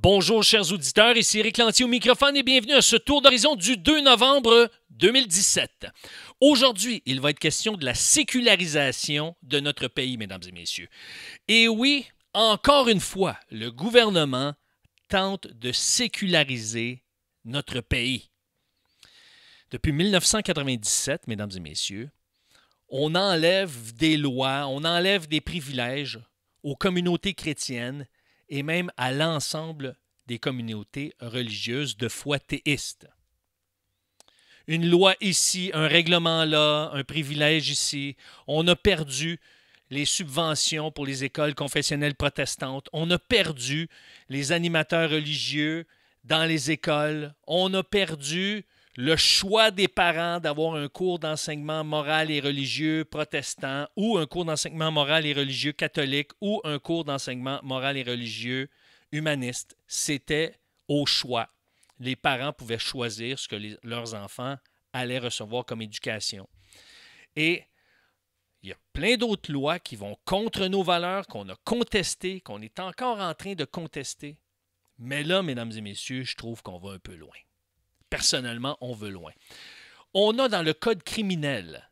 Bonjour chers auditeurs, ici Eric au microphone et bienvenue à ce tour d'horizon du 2 novembre 2017. Aujourd'hui, il va être question de la sécularisation de notre pays, mesdames et messieurs. Et oui, encore une fois, le gouvernement tente de séculariser notre pays. Depuis 1997, mesdames et messieurs, on enlève des lois, on enlève des privilèges aux communautés chrétiennes et même à l'ensemble des communautés religieuses de foi théiste. Une loi ici, un règlement là, un privilège ici. On a perdu les subventions pour les écoles confessionnelles protestantes. On a perdu les animateurs religieux dans les écoles. On a perdu le choix des parents d'avoir un cours d'enseignement moral et religieux protestant ou un cours d'enseignement moral et religieux catholique ou un cours d'enseignement moral et religieux humaniste. C'était au choix. Les parents pouvaient choisir ce que leurs enfants allaient recevoir comme éducation. Et il y a plein d'autres lois qui vont contre nos valeurs, qu'on a contestées, qu'on est encore en train de contester. Mais là, mesdames et messieurs, je trouve qu'on va un peu loin personnellement, on veut loin. On a dans le code criminel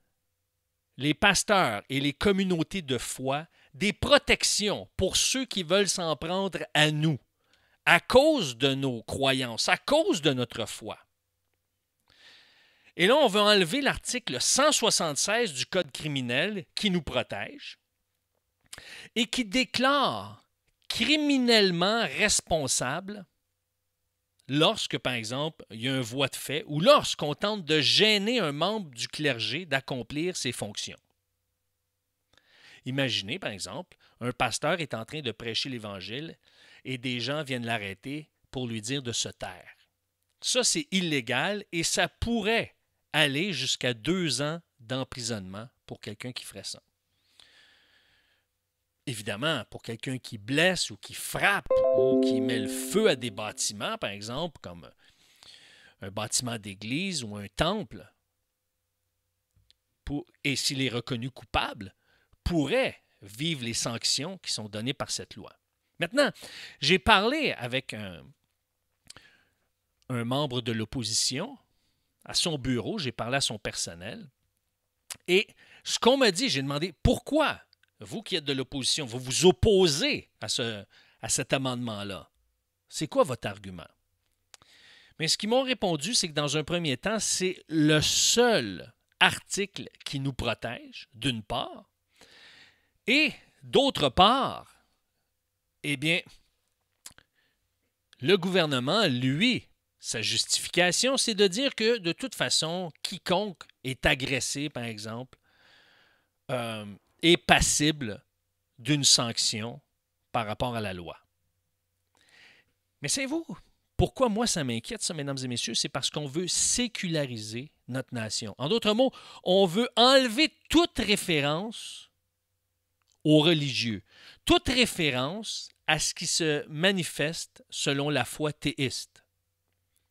les pasteurs et les communautés de foi des protections pour ceux qui veulent s'en prendre à nous, à cause de nos croyances, à cause de notre foi. Et là, on veut enlever l'article 176 du Code criminel qui nous protège et qui déclare criminellement responsable lorsque, par exemple, il y a un voie de fait ou lorsqu'on tente de gêner un membre du clergé d'accomplir ses fonctions. Imaginez, par exemple, un pasteur est en train de prêcher l'Évangile et des gens viennent l'arrêter pour lui dire de se taire. Ça, c'est illégal et ça pourrait aller jusqu'à deux ans d'emprisonnement pour quelqu'un qui ferait ça. Évidemment, pour quelqu'un qui blesse ou qui frappe ou qui met le feu à des bâtiments, par exemple, comme euh, un bâtiment d'église ou un temple, et s'il est reconnu coupable, pourrait vivre les sanctions qui sont données par cette loi. Maintenant, j'ai parlé avec un membre de l'opposition, à son bureau, j'ai parlé à son personnel, et ce qu'on m'a dit, j'ai demandé pourquoi vous qui êtes de l'opposition, vous vous opposez à, ce, à cet amendement-là. C'est quoi votre argument? Mais ce qu'ils m'ont répondu, c'est que dans un premier temps, c'est le seul article qui nous protège, d'une part, et d'autre part, eh bien, le gouvernement, lui, sa justification, c'est de dire que de toute façon, quiconque est agressé, par exemple, euh, est passible d'une sanction par rapport à la loi. Mais c'est vous. Pourquoi moi ça m'inquiète, ça, mesdames et messieurs, c'est parce qu'on veut séculariser notre nation. En d'autres mots, on veut enlever toute référence aux religieux, toute référence à ce qui se manifeste selon la foi théiste.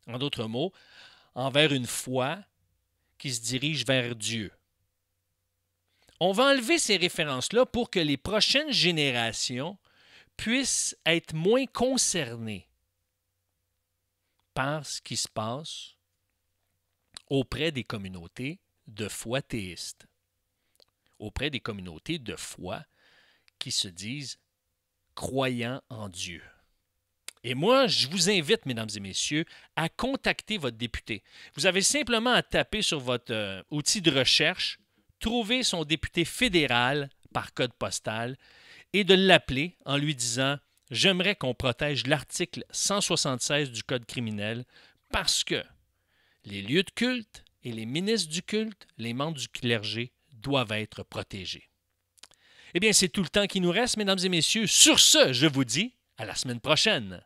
En d'autres mots, envers une foi qui se dirige vers Dieu on va enlever ces références-là pour que les prochaines générations puissent être moins concernées par ce qui se passe auprès des communautés de foi théiste, auprès des communautés de foi qui se disent croyants en Dieu. Et moi, je vous invite, mesdames et messieurs, à contacter votre député. Vous avez simplement à taper sur votre euh, outil de recherche trouver son député fédéral par code postal et de l'appeler en lui disant J'aimerais qu'on protège l'article 176 du Code criminel parce que les lieux de culte et les ministres du culte, les membres du clergé, doivent être protégés. Eh bien, c'est tout le temps qui nous reste, mesdames et messieurs. Sur ce, je vous dis à la semaine prochaine.